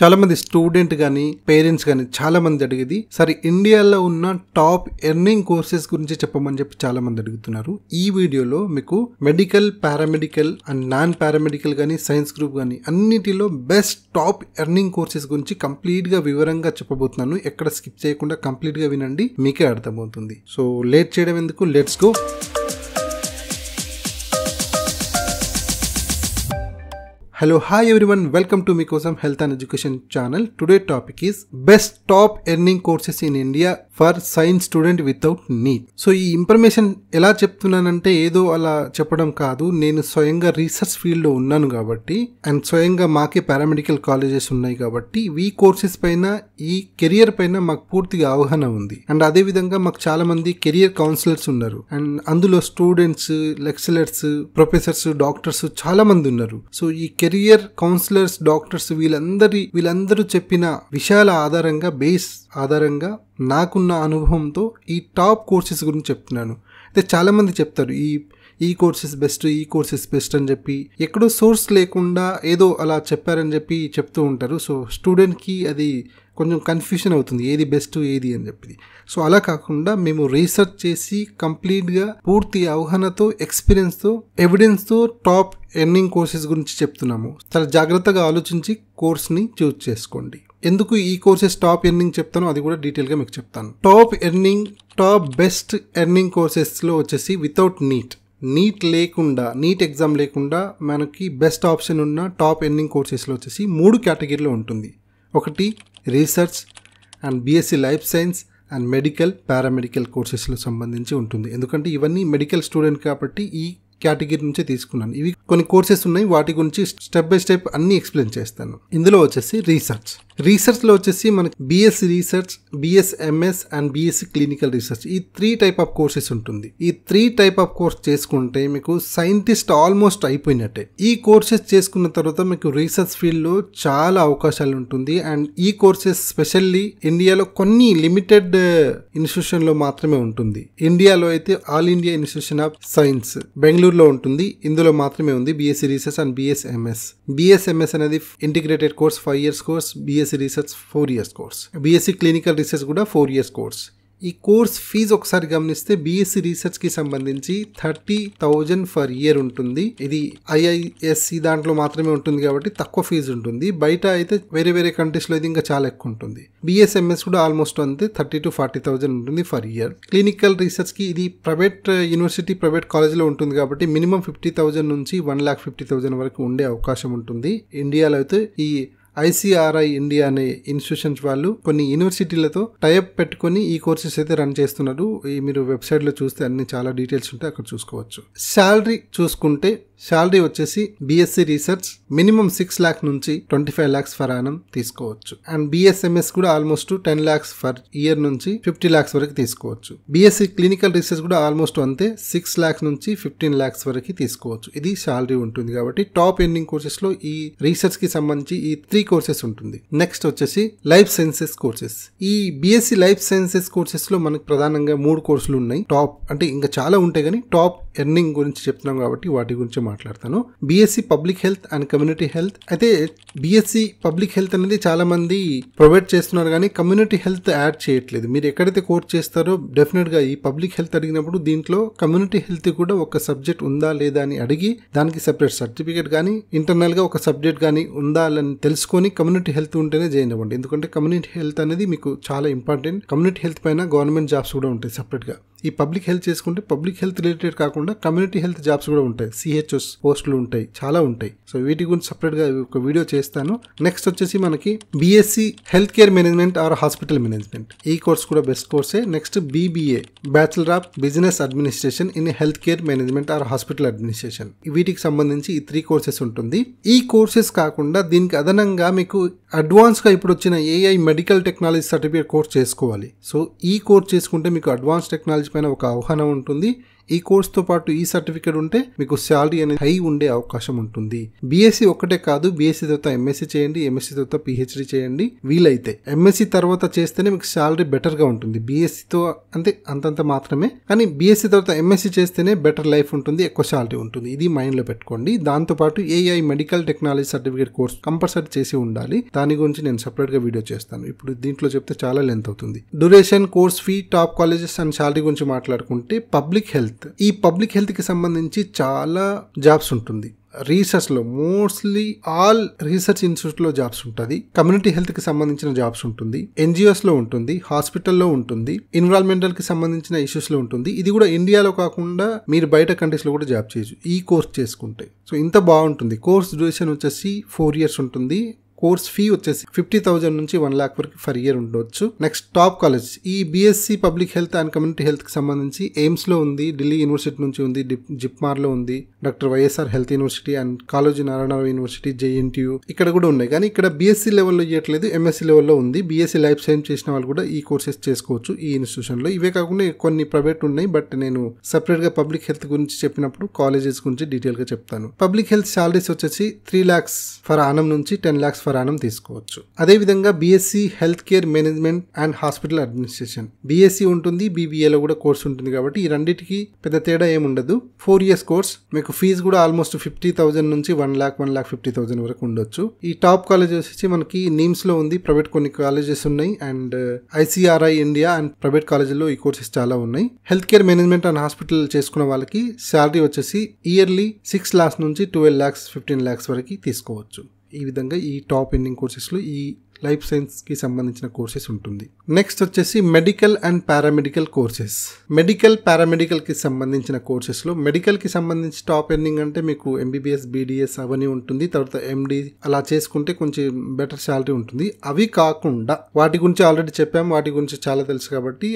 చాలామంది స్టూడెంట్ కానీ పేరెంట్స్ కానీ చాలామంది అడిగేది సరే ఇండియాలో ఉన్న టాప్ ఎర్నింగ్ కోర్సెస్ గురించి చెప్పమని చెప్పి చాలా మంది అడుగుతున్నారు ఈ వీడియోలో మీకు medical paramedical and non paramedical కానీ సైన్స్ గ్రూప్ కానీ అన్నిటిలో బెస్ట్ టాప్ ఎర్నింగ్ కోర్సెస్ గురించి కంప్లీట్గా వివరంగా చెప్పబోతున్నాను ఎక్కడ స్కిప్ చేయకుండా కంప్లీట్గా వినండి మీకే అర్థమవుతుంది సో లేట్ చేయడం ఎందుకు let's go Hello, one welcome to మీ కోసం health and education channel today topic is best top earning courses in India for science student without NEET so ఈ ఇన్ఫర్మేషన్ ఎలా చెప్తున్నానంటే ఏదో అలా చెప్పడం కాదు నేను స్వయంగా రీసెర్చ్ ఫీల్డ్లో ఉన్నాను కాబట్టి అండ్ స్వయంగా మాకే పారామెడికల్ కాలేజెస్ ఉన్నాయి కాబట్టి ఈ కోర్సెస్ పైన ఈ కెరియర్ పైన మాకు పూర్తిగా అవగాహన ఉంది అండ్ అదే విధంగా మాకు చాలా మంది కెరియర్ కౌన్సిలర్స్ ఉన్నారు అండ్ అందులో స్టూడెంట్స్ లెక్చరర్స్ ప్రొఫెసర్స్ డాక్టర్స్ చాలా మంది ఉన్నారు సో ఈ కెరియర్ కౌన్సిలర్స్ డాక్టర్స్ వీళ్ళందరి వీళ్ళందరూ చెప్పిన విషయాల ఆధారంగా బేస్ ఆధారంగా నాకున్న అనుభవంతో ఈ టాప్ కోర్సెస్ గురించి చెప్తున్నాను అయితే చాలామంది చెప్తారు ఈ ఈ కోర్సెస్ బెస్ట్ ఈ కోర్సెస్ బెస్ట్ అని చెప్పి ఎక్కడో సోర్స్ లేకుండా ఏదో అలా చెప్పారని చెప్పి చెప్తూ ఉంటారు సో స్టూడెంట్కి అది కొంచెం కన్ఫ్యూషన్ అవుతుంది ఏది బెస్ట్ ఏది అని చెప్పి సో అలా కాకుండా మేము రీసెర్చ్ చేసి కంప్లీట్గా పూర్తి అవగాహనతో ఎక్స్పీరియన్స్తో ఎవిడెన్స్తో టాప్ ఎర్నింగ్ కోర్సెస్ గురించి చెప్తున్నాము చాలా జాగ్రత్తగా ఆలోచించి కోర్స్ని చూజ్ చేసుకోండి ఎందుకు ఈ కోర్సెస్ టాప్ ఎర్నింగ్ చెప్తానో అది కూడా డీటెయిల్గా మీకు చెప్తాను top earning top best earning కోర్సెస్లో వచ్చేసి వితౌట్ నీట్ నీట్ లేకుండా నీట్ ఎగ్జామ్ లేకుండా మనకి బెస్ట్ ఆప్షన్ ఉన్న టాప్ ఎర్నింగ్ కోర్సెస్లో వచ్చేసి మూడు కేటగిరీలో ఉంటుంది ఒకటి research and BSc life science and medical paramedical కోర్సెస్లో సంబంధించి ఉంటుంది ఎందుకంటే ఇవన్నీ మెడికల్ స్టూడెంట్ కాబట్టి ఈ కేటగిరీ నుంచే తీసుకున్నాను ఇవి కొన్ని కోర్సెస్ ఉన్నాయి వాటి గురించి స్టెప్ బై స్టెప్ అన్నీ ఎక్స్ప్లెయిన్ చేస్తాను ఇందులో వచ్చేసి రీసెర్చ్ రీసెర్చ్లో వచ్చేసి మనకి BSc research BS MS and BSc clinical research ఈ త్రీ టైప్ ఆఫ్ కోర్సెస్ ఉంటుంది ఈ త్రీ టైప్ ఆఫ్ కోర్స్ చేసుకుంటే మీకు సైంటిస్ట్ ఆల్మోస్ట్ అయిపోయినట్టే ఈ కోర్సెస్ చేసుకున్న తర్వాత మీకు రీసెర్చ్ ఫీల్డ్లో చాలా అవకాశాలు ఉంటుంది అండ్ ఈ కోర్సెస్ స్పెషల్లీ ఇండియాలో కొన్ని లిమిటెడ్ ఇన్స్టిట్యూషన్లో uh, మాత్రమే ఉంటుంది ఇండియాలో అయితే all India institution of science బెంగళూరులో ఉంటుంది ఇందులో మాత్రమే ఉంది BSc research and BS MS BS MS అనేది integrated course five years course BS BSc research four years course BSc clinical research కూడా ఫోర్ ఇయర్స్ కోర్స్ ఈ కోర్స్ ఫీజు ఒకసారి గమనిస్తే బీఎస్సీ రీసెర్చ్కి సంబంధించి థర్టీ థౌజండ్ ఫర్ ఇయర్ ఉంటుంది ఇది ఐఐఎస్సి దాంట్లో మాత్రమే ఉంటుంది కాబట్టి తక్కువ ఫీజు ఉంటుంది బయట అయితే వేరే వేరే కంట్రీస్లో అయితే ఇంకా చాలా ఎక్కువ ఉంటుంది బీఎస్ఎంఎస్ కూడా ఆల్మోస్ట్ అంతే థర్టీ టు ఫార్టీ థౌజండ్ ఉంటుంది ఫర్ ఇయర్ క్లినికల్ రీసెర్చ్కి ఇది ప్రైవేట్ యూనివర్సిటీ ప్రైవేట్ కాలేజ్లో ఉంటుంది కాబట్టి మినిమం ఫిఫ్టీ థౌజండ్ నుంచి వన్ ల్యాక్ ఫిఫ్టీ థౌజండ్ వరకు ఉండే అవకాశం ఉంటుంది ఇండియాలో అయితే ఈ ఐసీఆర్ఐ ఇండియా అనే ఇన్స్టిట్యూషన్స్ వాళ్ళు కొన్ని యూనివర్సిటీలతో టైప్ పెట్టుకుని ఈ కోర్సెస్ అయితే రన్ చేస్తున్నారు ఈ మీరు వెబ్సైట్లో చూస్తే అన్ని చాలా డీటెయిల్స్ ఉంటాయి అక్కడ చూసుకోవచ్చు శాలరీ చూసుకుంటే శాలరీ వచ్చేసి BSc research minimum six lakh నుంచి twenty five lakhs for annum తీసుకోవచ్చు అండ్ బిఎస్ఎంఎస్ కూడా almost ten lakhs for year నుంచి ఫిఫ్టీ ల్యాక్స్ వరకు తీసుకోవచ్చు బిఎస్సి క్లినికల్ రీసెర్చ్ కూడా ఆల్మోస్ట్ అంతే సిక్స్ ల్యాక్స్ నుంచి ఫిఫ్టీన్ ల్యాక్స్ వరకు తీసుకోవచ్చు ఇది శాలరీ ఉంటుంది కాబట్టి టాప్ ఎర్నింగ్ కోర్సెస్ లో ఈ రీసెర్చ్ కి సంబంధించి ఈ త్రీ కోర్సెస్ ఉంటుంది నెక్స్ట్ వచ్చేసి లైఫ్ సైన్సెస్ కోర్సెస్ ఈ బీఎస్సీ లైఫ్ సైన్సెస్ కోర్సెస్ లో మనకు ప్రధానంగా మూడు కోర్సులు ఉన్నాయి టాప్ అంటే ఇంకా చాలా ఉంటాయి కానీ టాప్ ఎర్నింగ్ గురించి చెప్తున్నాం కాబట్టి వాటి గురించి మాట్లాడతాను BSc public health and community health అయితే బీఎస్సీ పబ్లిక్ హెల్త్ అనేది చాలా మంది ప్రొవైడ్ చేస్తున్నారు కానీ కమ్యూనిటీ హెల్త్ యాడ్ చేయట్లేదు మీరు ఎక్కడైతే కోర్స్ చేస్తారో డెఫినెట్ గా ఈ పబ్లిక్ హెల్త్ అడిగినప్పుడు దీంట్లో కమ్యూనిటీ హెల్త్ కూడా ఒక సబ్జెక్ట్ ఉందా లేదా అని అడిగి దానికి సెపరేట్ సర్టిఫికేట్ కానీ ఇంటర్నల్ గా ఒక సబ్జెక్ట్ కానీ ఉందా అని తెలుసుకొని కమ్యూనిటీ హెల్త్ ఉంటేనే జాయిన్ అవ్వండి ఎందుకంటే కమ్యూనిటీ హెల్త్ అనేది మీకు చాలా ఇంపార్టెంట్ కమ్యూనిటీ హెల్త్ పైన గవర్నమెంట్ జాబ్స్ కూడా ఉంటాయి సపరేట్ గా ఈ పబ్లిక్ హెల్త్ చేసుకుంటే పబ్లిక్ హెల్త్ రిలేటెడ్ కాకుండా కమ్యూనిటీ హెల్త్ జాబ్స్ కూడా ఉంటాయి సిహెచ్ఎస్ పోస్టులు ఉంటాయి చాలా ఉంటాయి సో వీటి గురించి సపరేట్గా ఒక వీడియో చేస్తాను నెక్స్ట్ వచ్చేసి మనకి BSc health care management or hospital management ఈ కోర్స్ కూడా బెస్ట్ కోర్సే next BBA bachelor of business administration in health care management or hospital administration వీటికి సంబంధించి ఈ త్రీ కోర్సెస్ ఉంటుంది ఈ కోర్సెస్ కాకుండా దీనికి అదనంగా మీకు అడ్వాన్స్గా ఇప్పుడు వచ్చిన AI medical technology certificate course చేసుకోవాలి సో ఈ కోర్స్ చేసుకుంటే మీకు అడ్వాన్స్ టెక్నాలజీ సంబంధించిన ఒక అవగాహన ఉంటుంది ఈ కోర్స్తో పాటు ఈ సర్టిఫికేట్ ఉంటే మీకు శాలరీ అనేది హై ఉండే అవకాశం ఉంటుంది బీఎస్సీ e ఒక్కటే కాదు బీఎస్సీ e తర్వాత ఎంఎస్సీ e చేయండి ఎంఎస్సీ తర్వాత పిహెచ్డి చేయండి వీలైతే ఎంఎస్సీ తర్వాత చేస్తేనే మీకు శాలరీ బెటర్గా ఉంటుంది బీఎస్సీతో అంటే అంతంత మాత్రమే కానీ బీఎస్సీ తర్వాత ఎంఎస్సీ చేస్తేనే బెటర్ లైఫ్ ఉంటుంది ఎక్కువ శాలరీ ఉంటుంది ఇది మైండ్లో పెట్టుకోండి దాంతోపాటు AI medical technology certificate course compulsory చేసి ఉండాలి దాని గురించి నేను సపరేట్గా వీడియో చేస్తాను ఇప్పుడు దీంట్లో చెప్తే చాలా లెంత్ అవుతుంది duration course fee top colleges and salary గురించి మాట్లాడుకుంటే పబ్లిక్ హెల్త్ హెల్త్ ఈ పబ్లిక్ హెల్త్కి సంబంధించి చాలా జాబ్స్ ఉంటుంది రీసెర్చ్లో మోస్ట్లీ ఆల్ రీసెర్చ్ ఇన్స్టిట్యూట్లో జాబ్స్ ఉంటుంది కమ్యూనిటీ హెల్త్కి సంబంధించిన జాబ్స్ ఉంటుంది ఎన్జిఓస్లో ఉంటుంది హాస్పిటల్లో ఉంటుంది ఎన్విరాన్మెంటల్కి సంబంధించిన ఇష్యూస్లో ఉంటుంది ఇది కూడా ఇండియాలో కాకుండా మీరు బయట కంట్రీస్లో కూడా జాబ్ చేయొచ్చు ఈ కోర్స్ చేసుకుంటే సో ఇంత బాగుంటుంది కోర్స్ డ్యూరేషన్ వచ్చేసి ఫోర్ ఇయర్స్ ఉంటుంది కోర్స్ ఫీ వచ్చేసి ఫిఫ్టీ థౌజండ్ నుంచి వన్ ల్యాక్ వరకు ఫర్ ఇయర్ ఉండొచ్చు నెక్స్ట్ టాప్ కాలేజ్ ఈ BSc public health and community health కి సంబంధించి ఎయిమ్స్ లో ఉంది ఢిల్లీ యూనివర్సిటీ నుంచి ఉంది జిప్మార్ లో ఉంది doctor YSR health university and college Narayana Rao university JNTU ఇక్కడ కూడా ఉన్నాయి కానీ ఇక్కడ బీఎస్సీ లెవెల్లో ఇవ్వట్లేదు ఎంఎస్సీ లెవెల్లో ఉంది బీఎస్సీ లైఫ్ సైన్స్ చేసిన వాళ్ళు కూడా ఈ కోర్సెస్ చేసుకోవచ్చు ఈ ఇన్స్టిట్యూషన్ లో ఇవే కాకుండా కొన్ని ప్రైవేట్ ఉన్నాయి బట్ నేను గా పబ్లిక్ హెల్త్ గురించి చెప్పినప్పుడు కాలేజెస్ గురించి డీటెయిల్ గా చెప్తాను పబ్లిక్ హెల్త్ శాలరీస్ వచ్చేసి త్రీ ల్యాక్స్ ఫర్ ఆనం నుంచి టెన్ ల్యాక్స్ పర్ యానం తీసుకోవచ్చు అదేవిధంగా BSc health care management and hospital administration BSc ఉంటుంది బీబీఏలో కూడా కోర్స్ ఉంటుంది కాబట్టి ఈ రెండింటికి పెద్ద తేడా ఏముండదు ఫోర్ ఇయర్స్ కోర్స్ మీకు ఫీజు కూడా ఆల్మోస్ట్ ఫిఫ్టీ థౌసండ్ నుంచి one lakh one lakh fifty thousand వరకు ఉండొచ్చు ఈ టాప్ కాలేజెస్ వచ్చి మనకి నీమ్స్ లో ఉంది ప్రైవేట్ కొన్ని కాలేజెస్ ఉన్నాయి and ICRI India and private కాలేజీలో ఈ కోర్సెస్ చాలా ఉన్నాయి health care management and hospital చేసుకున్న వాళ్ళకి శాలరీ వచ్చేసి ఇయర్లీ సిక్స్ లాక్స్ నుంచి ట్వెల్వ్ లాక్స్ ఫిఫ్టీన్ ల్యాక్స్ వరకు తీసుకోవచ్చు ఈ విధంగా ఈ టాప్ ఎన్నింగ్ కోర్సెస్లో ఈ లైఫ్ సైన్స్కి సంబంధించిన కోర్సెస్ ఉంటుంది నెక్స్ట్ వచ్చేసి medical and paramedical courses medical పారామెడికల్కి సంబంధించిన కోర్సెస్లో మెడికల్కి సంబంధించి టాప్ ఎర్నింగ్ అంటే మీకు ఎంబీబీఎస్ బీడీఎస్ అవన్నీ ఉంటుంది తర్వాత ఎండి అలా చేసుకుంటే కొంచెం బెటర్ శాలరీ ఉంటుంది అవి కాకుండా వాటి గురించి ఆల్రెడీ చెప్పాము వాటి గురించి చాలా తెలుసు కాబట్టి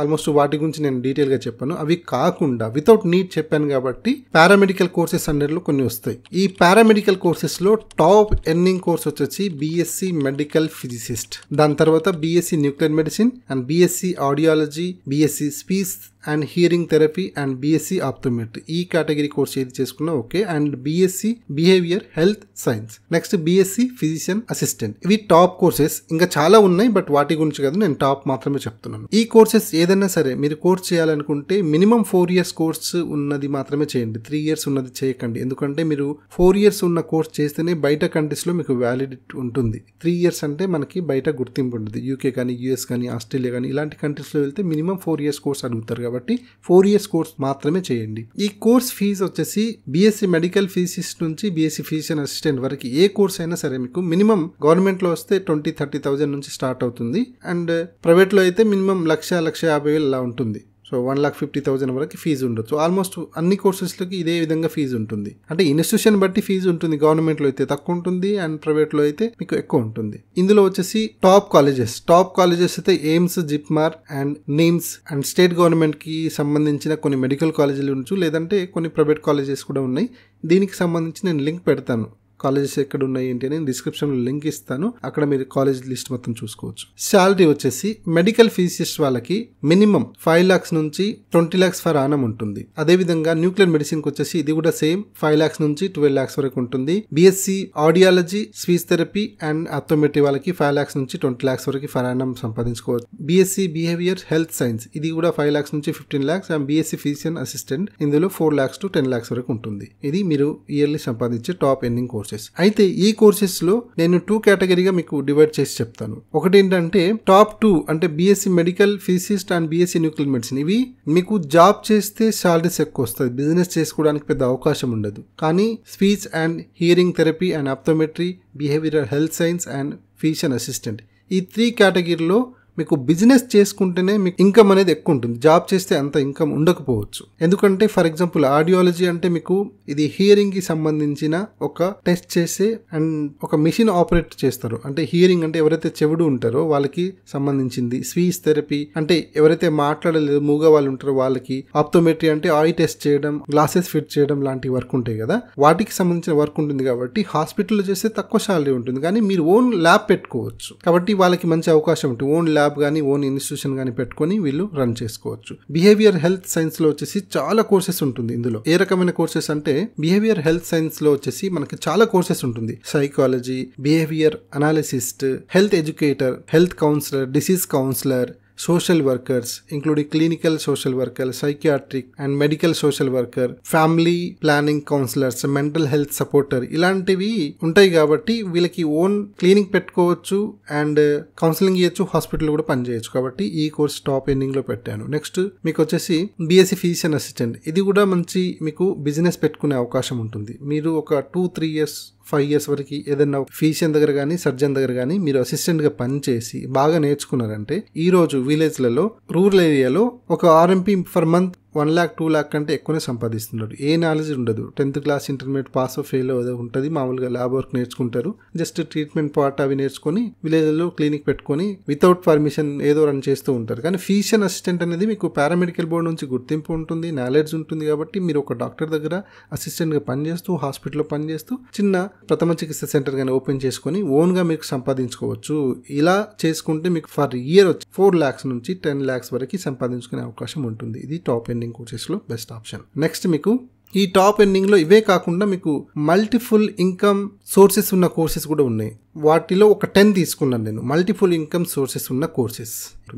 ఆల్మోస్ట్ వాటి గురించి నేను డీటెయిల్గా చెప్పాను అవి కాకుండా వితౌట్ నీట్ చెప్పాను కాబట్టి పారామెడికల్ కోర్సెస్ అనేలో కొన్ని వస్తాయి ఈ పారామెడికల్ కోర్సెస్లో టాప్ ఎర్నింగ్ కోర్స్ వచ్చేసి బీఎస్సీ మెడికల్ మెడికల్ ఫిజిసిస్ట్ దాని తర్వాత BSc nuclear medicine and BSc audiology BSc speech and hearing therapy and BSc optometry ఈ కేటగిరీ కోర్స్ ఏది చేసుకున్నా okay and BSc behaviour health science next BSc physician assistant ఇవి top courses ఇంకా చాలా ఉన్నాయి but వాటి గురించి కదా నేను టాప్ మాత్రమే చెప్తున్నాను ఈ కోర్సెస్ ఏదైనా సరే మీరు కోర్స్ చేయాలనుకుంటే మినిమం ఫోర్ ఇయర్స్ కోర్స్ ఉన్నది మాత్రమే చేయండి త్రీ ఇయర్స్ ఉన్నది చేయకండి ఎందుకంటే మీరు ఫోర్ ఇయర్స్ ఉన్న కోర్స్ చేస్తేనే బయట కంట్రీస్లో మీకు వ్యాలిడిటీ ఉంటుంది త్రీ ఇయర్స్ అంటే మనకి బయట గుర్తింపు ఉంటుంది యూకే కానీ యూఎస్ కానీ ఆస్ట్రేలియా కానీ ఇలాంటి కంట్రీస్లో వెళ్తే మినిమం ఫోర్ ఇయర్స్ కోర్స్ అడుగుతారు కాబట్టి కాబట్టి ఫోర్ ఇయర్స్ కోర్స్ మాత్రమే చేయండి ఈ కోర్స్ ఫీజు వచ్చేసి బీఎస్సీ మెడికల్ ఫీజిస్ట్ నుంచి బీఎస్సీ ఫిజిషియన్ అసిస్టెంట్ వరకు ఏ కోర్స్ అయినా సరే మీకు మినిమం గవర్నమెంట్లో వస్తే ట్వంటీ థర్టీ థౌసండ్ నుంచి స్టార్ట్ అవుతుంది అండ్ ప్రైవేట్లో అయితే మినిమం లక్ష లక్ష యాభై వేలు ఇలా ఉంటుంది so one lakh fifty thousand వరకు ఫీజు ఉండొచ్చు ఆల్మోస్ట్ అన్ని కోర్సెస్లోకి ఇదే విధంగా ఫీజు ఉంటుంది అంటే ఇన్స్టిట్యూషన్ బట్టి ఫీజు ఉంటుంది గవర్నమెంట్లో అయితే తక్కువ ఉంటుంది అండ్ ప్రైవేట్లో అయితే మీకు ఎక్కువ ఉంటుంది ఇందులో వచ్చేసి టాప్ కాలేజెస్ టాప్ కాలేజెస్ అయితే AIIMS JIPMER and NIMS and state గవర్నమెంట్కి సంబంధించిన కొన్ని మెడికల్ కాలేజీలు ఉండొచ్చు లేదంటే కొన్ని ప్రైవేట్ కాలేజెస్ కూడా ఉన్నాయి దీనికి సంబంధించి నేను లింక్ పెడతాను కాలేజెస్ ఎక్కడ ఉన్నాయి ఏంటి డిస్క్రిప్షన్ డిస్క్రిప్షన్లో లింక్ ఇస్తాను అక్కడ మీరు కాలేజ్ లిస్ట్ మొత్తం చూసుకోవచ్చు శాలరీ వచ్చేసి మెడికల్ ఫీజిస్ట్ వాళ్ళకి మినిమం ఫైవ్ లాక్స్ నుంచి ట్వంటీ లాక్స్ ఫర్ ఆనం ఉంటుంది అదేవిధంగా న్యూక్లియర్ మెడిసిన్కి వచ్చేసి ఇది కూడా సేమ్ ఫైవ్ లాక్స్ నుంచి ట్వెల్వ్ లాక్స్ వరకు ఉంటుంది బీఎస్సీ ఆడియాలజీ స్వీస్ థెరపీ అండ్ అథోమెట్రీ వాళ్ళకి ఫైవ్ లాక్స్ నుంచి ట్వంటీ లాక్స్ వరకు ఫర్ ఆనం సంపాదించుకోవచ్చు బీఎస్సీ బిహేవియర్ హెల్త్ సైన్స్ ఇది కూడా ఫైవ్ లాక్స్ నుంచి fifteen lakhs and BSc physician assistant ఇందులో four lakhs to ten lakhs వరకు ఉంటుంది ఇది మీరు ఇయర్లీ సంపాదించే టాప్ ఎన్నింగ్ కోర్స్ కోర్సెస్ అయితే ఈ కోర్సెస్లో నేను టూ కేటగిరీగా మీకు డివైడ్ చేసి చెప్తాను ఒకటి ఏంటంటే టాప్ టూ అంటే BSc medical physicist and BSc nuclear medicine ఇవి మీకు జాబ్ చేస్తే శాలరీస్ ఎక్కువ వస్తుంది బిజినెస్ చేసుకోవడానికి పెద్ద అవకాశం ఉండదు కానీ speech and hearing therapy and optometry behaviour health science and physician assistant ఈ త్రీ కేటగిరీలో మీకు బిజినెస్ చేసుకుంటేనే మీకు ఇన్కమ్ అనేది ఎక్కువ ఉంటుంది జాబ్ చేస్తే అంత ఇన్కమ్ ఉండకపోవచ్చు ఎందుకంటే ఫర్ ఎగ్జాంపుల్ ఆడియాలజీ అంటే మీకు ఇది హియరింగ్ కి సంబంధించిన ఒక టెస్ట్ చేసే అండ్ ఒక మిషన్ ఆపరేట్ చేస్తారు అంటే హియరింగ్ అంటే ఎవరైతే చెవుడు ఉంటారో వాళ్ళకి సంబంధించింది స్వీస్ థెరపీ అంటే ఎవరైతే మాట్లాడలేదు మూగ వాళ్ళు ఉంటారో వాళ్ళకి ఆప్తోమెట్రీ అంటే ఆయి టెస్ట్ చేయడం గ్లాసెస్ ఫిట్ చేయడం లాంటి వర్క్ ఉంటాయి కదా వాటికి సంబంధించిన వర్క్ ఉంటుంది కాబట్టి హాస్పిటల్లో చేస్తే తక్కువ శాలరీ ఉంటుంది కానీ మీరు ఓన్ ల్యాబ్ పెట్టుకోవచ్చు కాబట్టి వాళ్ళకి మంచి అవకాశం ఉంటుంది ఓన్ ల్యాబ్ ల్యాబ్ కానీ ఓన్ ఇన్స్టిట్యూషన్ కానీ పెట్టుకొని వీళ్ళు రన్ చేసుకోవచ్చు బిహేవియర్ హెల్త్ సైన్స్లో వచ్చేసి చాలా కోర్సెస్ ఉంటుంది ఇందులో ఏ రకమైన కోర్సెస్ అంటే బిహేవియర్ హెల్త్ సైన్స్లో వచ్చేసి మనకి చాలా కోర్సెస్ ఉంటుంది psychology behaviour analyst health educator health counsellor disease counsellor social workers including clinical social worker psychiatric and medical social worker family planning counsellors mental health supporter ఇలాంటివి ఉంటాయి కాబట్టి వీళ్ళకి ఓన్ క్లినిక్ పెట్టుకోవచ్చు అండ్ కౌన్సిలింగ్ ఇవ్వచ్చు hospital కూడా పనిచేయచ్చు కాబట్టి ఈ కోర్స్ టాప్ ఎండింగ్ లో పెట్టాను నెక్స్ట్ మీకు వచ్చేసి బీఎస్సీ ఫిజిషియన్ అసిస్టెంట్ ఇది కూడా మంచి మీకు బిజినెస్ పెట్టుకునే అవకాశం ఉంటుంది మీరు ఒక two three years five years వరకు ఏదైనా ఫీషియన్ దగ్గర కానీ సర్జన్ దగ్గర కానీ మీరు అసిస్టెంట్గా పనిచేసి బాగా నేర్చుకున్నారంటే ఈరోజు విలేజ్లలో రూరల్ ఏరియాలో ఒక RMP for month one lakh two lakh కంటే ఎక్కువనే సంపాదిస్తున్నాడు ఏ నాలెడ్జ్ ఉండదు tenth class intermediate pass fail ఉంటుంది మామూలుగా ల్యాబ్ వర్క్ నేర్చుకుంటారు జస్ట్ ట్రీట్మెంట్ పార్ట్ అవి నేర్చుకొని విలేజ్లో క్లినిక్ పెట్టుకొని వితౌట్ పర్మిషన్ ఏదో రన్ చేస్తూ ఉంటారు కానీ ఫీషన్ అసిస్టెంట్ అనేది మీకు పారామెడికల్ బోర్డు నుంచి గుర్తింపు ఉంటుంది నాలెడ్జ్ ఉంటుంది కాబట్టి మీరు ఒక డాక్టర్ దగ్గర అసిస్టెంట్గా పనిచేస్తూ హాస్పిటల్లో పనిచేస్తూ చిన్న ప్రథమ చికిత్స సెంటర్ కానీ ఓపెన్ చేసుకొని ఓన్గా మీకు సంపాదించుకోవచ్చు ఇలా చేసుకుంటే మీకు ఫర్ ఇయర్ వచ్చి ఫోర్ ల్యాక్స్ నుంచి టెన్ ల్యాక్స్ వరకు సంపాదించుకునే అవకాశం ఉంటుంది ఇది టాప్ ఎండింగ్ ఎండింగ్ కోర్సెస్లో బెస్ట్ ఆప్షన్ నెక్స్ట్ మీకు ఈ టాప్ ఎండింగ్లో ఇవే కాకుండా మీకు మల్టిఫుల్ ఇన్కమ్ సోర్సెస్ ఉన్న కోర్సెస్ కూడా ఉన్నాయి వాటిలో ఒక టెన్ తీసుకున్నాను నేను మల్టిపుల్ ఇన్కమ్ సోర్సెస్ ఉన్న కోర్సెస్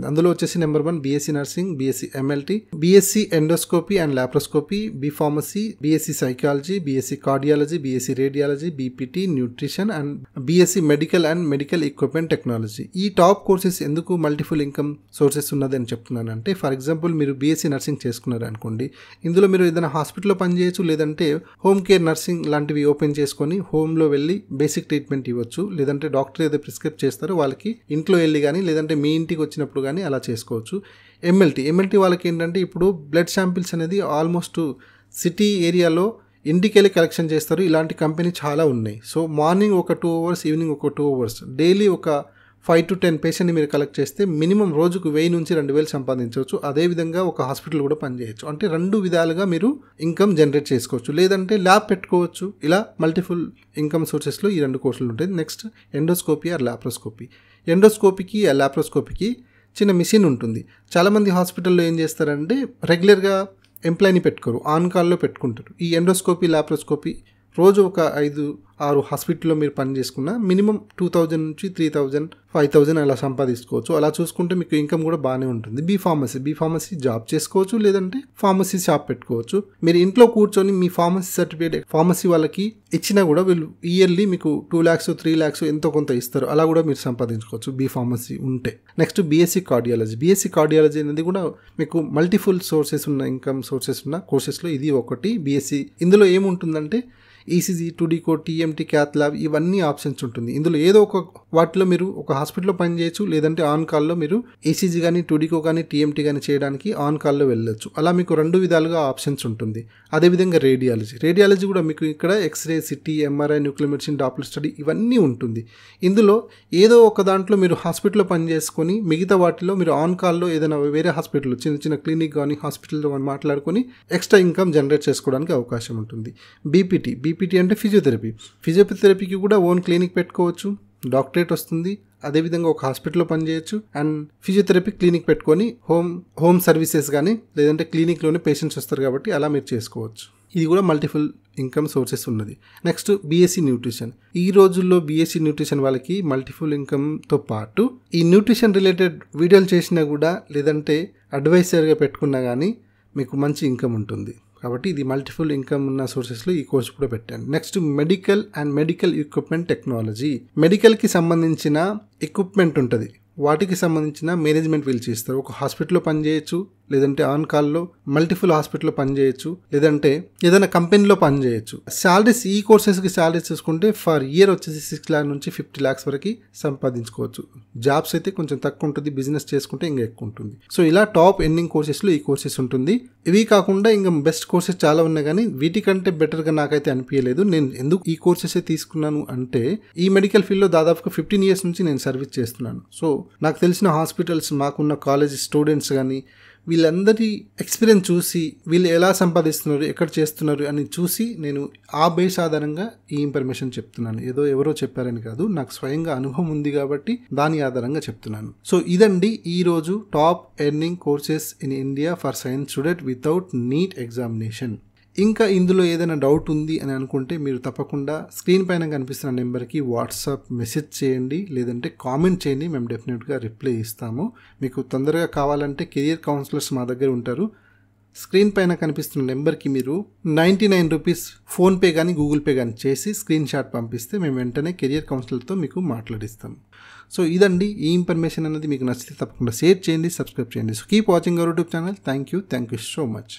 అందులో వచ్చేసి number one BSc nursing BSc MLT BSc endoscopy and laparoscopy B pharmacy BSc psychology BSc cardiology BSc radiology BPT nutrition and BSc medical and medical equipment technology ఈ top courses ఎందుకు multiple income sources ఉన్నదని అంటే for example మీరు BSc nursing చేసుకున్నారు అనుకోండి ఇందులో మీరు ఏదైనా హాస్పిటల్లో పనిచేయచ్చు లేదంటే హోమ్ కేర్ నర్సింగ్ లాంటివి ఓపెన్ చేసుకొని హోమ్లో వెళ్ళి బేసిక్ ట్రీట్మెంట్ ఇవ్వచ్చు లేదా లేదంటే డాక్టర్ ఏదో ప్రిస్క్రైబ్ చేస్తారో వాళ్ళకి ఇంట్లో వెళ్ళి కానీ లేదంటే మీ ఇంటికి వచ్చినప్పుడు కానీ అలా చేసుకోవచ్చు ఎంఎల్టీ ఎంఎల్టీ వాళ్ళకి ఏంటంటే ఇప్పుడు బ్లడ్ శాంపిల్స్ అనేది ఆల్మోస్ట్ సిటీ ఏరియాలో ఇంటికి వెళ్ళి కలెక్షన్ చేస్తారు ఇలాంటి కంపెనీ చాలా ఉన్నాయి సో మార్నింగ్ ఒక టూ అవర్స్ ఈవినింగ్ ఒక టూ అవర్స్ డైలీ ఒక ఫైవ్ టు టెన్ పేషెంట్ని మీరు కలెక్ట్ చేస్తే మినిమం రోజుకు వెయ్యి నుంచి రెండు వేలు సంపాదించవచ్చు అదేవిధంగా ఒక హాస్పిటల్ కూడా పనిచేయచ్చు అంటే రెండు విధాలుగా మీరు ఇన్కమ్ జనరేట్ చేసుకోవచ్చు లేదంటే ల్యాబ్ పెట్టుకోవచ్చు ఇలా మల్టిపుల్ ఇన్కమ్ సోర్సెస్లో ఈ రెండు కోర్సులు ఉంటాయి నెక్స్ట్ ఎండోస్కోపీ ఆర్ ల్యాప్రోస్కోపీ ఎండోస్కోపీకి ఆ ల్యాప్రోస్కోపీకి చిన్న మిషన్ ఉంటుంది చాలామంది హాస్పిటల్లో ఏం చేస్తారంటే రెగ్యులర్గా ఎంప్లాయీని పెట్టుకోరు ఆన్ కాల్లో పెట్టుకుంటారు ఈ ఎండోస్కోపీ ల్యాప్రోస్కోపీ రోజు ఒక ఐదు ఆరు హాస్పిటల్లో మీరు పని చేసుకున్న మినిమం టూ థౌజండ్ నుంచి త్రీ థౌజండ్ ఫైవ్ థౌజండ్ అలా సంపాదించుకోవచ్చు అలా చూసుకుంటే మీకు ఇన్కమ్ కూడా బాగానే ఉంటుంది B pharmacy B pharmacy job చేసుకోవచ్చు లేదంటే ఫార్మసీ షాప్ పెట్టుకోవచ్చు మీరు ఇంట్లో కూర్చొని మీ ఫార్మసీ సర్టిఫికేట్ ఫార్మసీ వాళ్ళకి ఇచ్చినా కూడా వీళ్ళు ఇయర్లీ మీకు టూ ల్యాక్స్ త్రీ ల్యాక్స్ ఎంతో కొంత ఇస్తారు అలా కూడా మీరు సంపాదించుకోవచ్చు బీ ఫార్మసీ ఉంటే next BSc cardiology BSc cardiology అనేది కూడా మీకు మల్టిఫుల్ సోర్సెస్ ఉన్న ఇన్కమ్ సోర్సెస్ ఉన్న కోర్సెస్లో ఇది ఒకటి బీఎస్సీ ఇందులో ఏముంటుందంటే ECG code TMT cath lab ఇవన్నీ ఆప్షన్స్ ఉంటుంది ఇందులో ఏదో ఒక వాటిలో మీరు ఒక హాస్పిటల్లో పని చేయొచ్చు లేదంటే ఆన్ కాల్లో మీరు ఈసీజీ కానీ టూడీకో కానీ టీఎంటీ కానీ చేయడానికి ఆన్ కాల్లో వెళ్ళొచ్చు అలా మీకు రెండు విధాలుగా ఆప్షన్స్ ఉంటుంది అదేవిధంగా రేడియాలజీ రేడియాలజీ కూడా మీకు ఇక్కడ X ray CT MRI nuclear medicine Doppler study ఇవన్నీ ఉంటుంది ఇందులో ఏదో ఒక దాంట్లో మీరు హాస్పిటల్లో పని చేసుకొని మిగతా వాటిలో మీరు ఆన్ కాల్లో ఏదైనా వేరే హాస్పిటల్ చిన్న చిన్న క్లినిక్ కానీ హాస్పిటల్లో మాట్లాడుకొని ఎక్స్ట్రా ఇన్కమ్ జనరేట్ చేసుకోవడానికి అవకాశం ఉంటుంది బీపీటీ పీపీటీ అంటే ఫిజియోథెరపీ ఫిజియోథెరపీకి కూడా ఓన్ క్లినిక్ పెట్టుకోవచ్చు డాక్టరేట్ వస్తుంది అదేవిధంగా ఒక హాస్పిటల్లో పనిచేయచ్చు అండ్ ఫిజియోథెరపీ క్లినిక్ పెట్టుకొని హోమ్ హోమ్ సర్వీసెస్ కానీ లేదంటే క్లినిక్లోనే పేషెంట్స్ వస్తారు కాబట్టి అలా మీరు చేసుకోవచ్చు ఇది కూడా మల్టిపుల్ ఇన్కమ్ సోర్సెస్ ఉన్నది నెక్స్ట్ బీఎస్సీ న్యూట్రిషన్ ఈ రోజుల్లో బీఎస్సీ న్యూట్రిషన్ వాళ్ళకి మల్టిపుల్ ఇన్కమ్తో పాటు ఈ న్యూట్రిషన్ రిలేటెడ్ వీడియోలు చేసినా కూడా లేదంటే అడ్వైజర్గా పెట్టుకున్నా కానీ మీకు మంచి ఇన్కమ్ ఉంటుంది కాబట్టి ఇది మల్టిపుల్ ఇన్కమ్ ఉన్న సోర్సెస్లో ఈ కోర్సు కూడా పెట్టాను next medical and medical equipment technology మెడికల్కి సంబంధించిన ఎక్విప్మెంట్ ఉంటుంది వాటికి సంబంధించిన మేనేజ్మెంట్ వీళ్ళు చేస్తారు ఒక హాస్పిటల్లో పనిచేయచ్చు లేదంటే ఆన్ కాల్లో మల్టిపుల్ హాస్పిటల్లో పనిచేయచ్చు లేదంటే ఏదైనా కంపెనీలో పనిచేయచ్చు శాలరీస్ ఈ కోర్సెస్కి శాలరీస్ చూసుకుంటే ఫర్ ఇయర్ వచ్చేసి సిక్స్ ల్యాక్ నుంచి ఫిఫ్టీ ల్యాక్స్ వరకు సంపాదించుకోవచ్చు జాబ్స్ అయితే కొంచెం తక్కువ ఉంటుంది బిజినెస్ చేసుకుంటే ఇంకా ఎక్కువ ఉంటుంది సో ఇలా టాప్ ఎన్నింగ్ కోర్సెస్లో ఈ కోర్సెస్ ఉంటుంది ఇవి కాకుండా ఇంకా బెస్ట్ కోర్సెస్ చాలా ఉన్నాయి కానీ వీటికంటే బెటర్గా నాకైతే అనిపించలేదు నేను ఎందుకు ఈ కోర్సెస్ తీసుకున్నాను అంటే ఈ మెడికల్ ఫీల్డ్లో దాదాపుగా ఫిఫ్టీన్ ఇయర్స్ నుంచి నేను సర్వీస్ చేస్తున్నాను సో నాకు తెలిసిన హాస్పిటల్స్ మాకున్న కాలేజ్ స్టూడెంట్స్ కానీ వీళ్ళందరి ఎక్స్పీరియన్స్ చూసి వీళ్ళు ఎలా సంపాదిస్తున్నారు ఎక్కడ చేస్తున్నారు అని చూసి నేను ఆ బేస్ ఆధారంగా ఈ ఇన్ఫర్మేషన్ చెప్తున్నాను ఏదో ఎవరో చెప్పారని కాదు నాకు స్వయంగా అనుభవం ఉంది కాబట్టి దాని ఆధారంగా చెప్తున్నాను సో ఇదండి ఈరోజు top earning courses in India for science student without NEET examination ఇంకా ఇందులో ఏదైనా డౌట్ ఉంది అని అనుకుంటే మీరు తప్పకుండా స్క్రీన్ పైన కనిపిస్తున్న నెంబర్కి వాట్సాప్ మెసేజ్ చేయండి లేదంటే కామెంట్ చేయండి మేము డెఫినెట్గా రిప్లై ఇస్తాము మీకు తొందరగా కావాలంటే కెరియర్ కౌన్సిలర్స్ మా దగ్గర ఉంటారు స్క్రీన్ పైన కనిపిస్తున్న నెంబర్కి మీరు నైంటీ నైన్ రూపీస్ ఫోన్పే కానీ గూగుల్ పే కానీ చేసి స్క్రీన్ షాట్ పంపిస్తే మేము వెంటనే కెరియర్ కౌన్సిలర్తో మీకు మాట్లాడిస్తాం సో ఇదండి ఈ ఇన్ఫర్మేషన్ అనేది మీకు నచ్చితే తప్పకుండా షేర్ చేయండి సబ్స్క్రైబ్ చేయండి so keep watching our YouTube channel thank you thank you so much